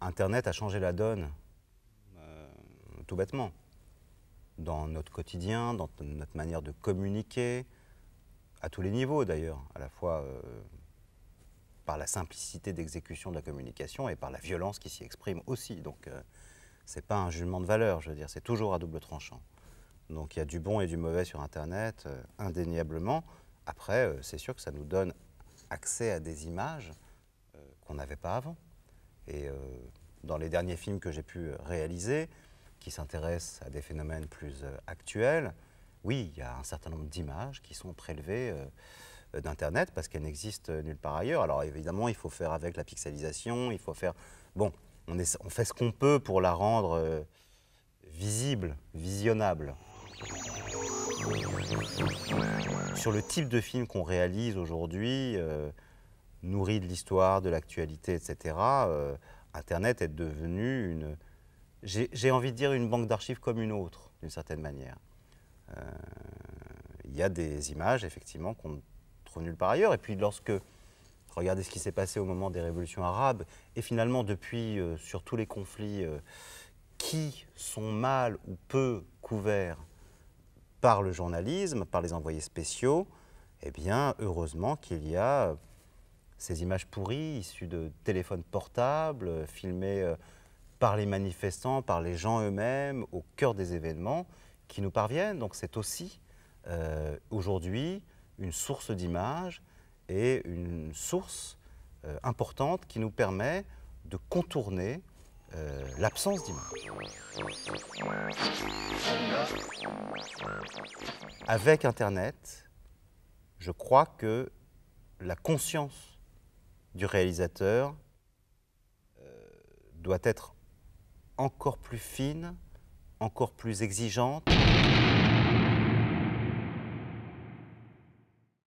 Internet a changé la donne, euh, tout bêtement, dans notre quotidien, dans notre manière de communiquer, à tous les niveaux d'ailleurs, à la fois euh, par la simplicité d'exécution de la communication et par la violence qui s'y exprime aussi. Donc ce euh, c'est pas un jugement de valeur, je veux dire, c'est toujours à double tranchant. Donc il y a du bon et du mauvais sur Internet, indéniablement. Après, c'est sûr que ça nous donne accès à des images qu'on n'avait pas avant. Et euh, dans les derniers films que j'ai pu euh, réaliser, qui s'intéressent à des phénomènes plus euh, actuels, oui, il y a un certain nombre d'images qui sont prélevées d'Internet parce qu'elles n'existent nulle part ailleurs. Alors évidemment, il faut faire avec la pixelisation, il faut faire... Bon, on, est, on fait ce qu'on peut pour la rendre visible, visionnable. Sur le type de film qu'on réalise aujourd'hui, nourri de l'histoire, de l'actualité, etc., euh, Internet est devenu une, j'ai envie de dire, une banque d'archives comme une autre, d'une certaine manière. Euh, il y a des images, effectivement, qu'on ne trouve nulle part ailleurs. Et puis, lorsque, regardez ce qui s'est passé au moment des révolutions arabes, et finalement, depuis, euh, sur tous les conflits qui sont mal ou peu couverts par le journalisme, par les envoyés spéciaux, eh bien, heureusement qu'il y a ces images pourries issues de téléphones portables, euh, filmées euh, par les manifestants, par les gens eux-mêmes, au cœur des événements, qui nous parviennent. Donc c'est aussi euh, aujourd'hui une source d'images et une source importante qui nous permet de contourner l'absence d'image. Avec Internet, je crois que la conscience du réalisateur euh, doit être encore plus fine, encore plus exigeante.